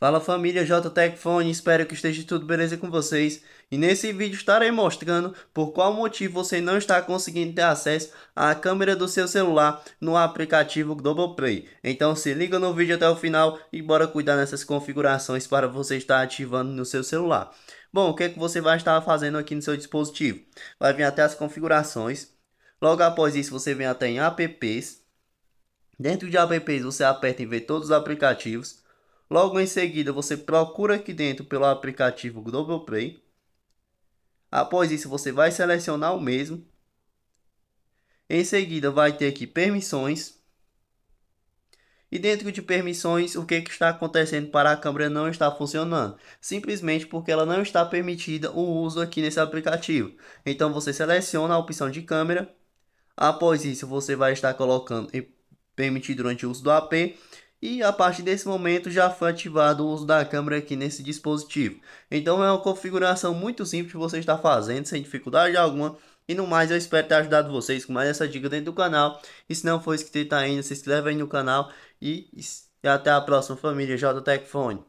Fala família JTech Phone, espero que esteja tudo beleza com vocês e nesse vídeo estarei mostrando por qual motivo você não está conseguindo ter acesso à câmera do seu celular no aplicativo Globoplay. Então se liga no vídeo até o final e bora cuidar nessas configurações para você estar ativando no seu celular. Bom, o que, é que você vai estar fazendo aqui no seu dispositivo? Vai vir até as configurações, logo após isso você vem até em apps, dentro de apps você aperta em ver todos os aplicativos, Logo em seguida, você procura aqui dentro pelo aplicativo Play Após isso, você vai selecionar o mesmo. Em seguida, vai ter aqui permissões. E dentro de permissões, o que, que está acontecendo para a câmera não estar funcionando? Simplesmente porque ela não está permitida o uso aqui nesse aplicativo. Então você seleciona a opção de câmera. Após isso, você vai estar colocando permitir durante o uso do AP e a partir desse momento já foi ativado o uso da câmera aqui nesse dispositivo. Então é uma configuração muito simples que você está fazendo, sem dificuldade alguma. E no mais, eu espero ter ajudado vocês com mais essa dica dentro do canal. E se não for inscrito ainda, se inscreve aí no canal. E, e até a próxima, família JTech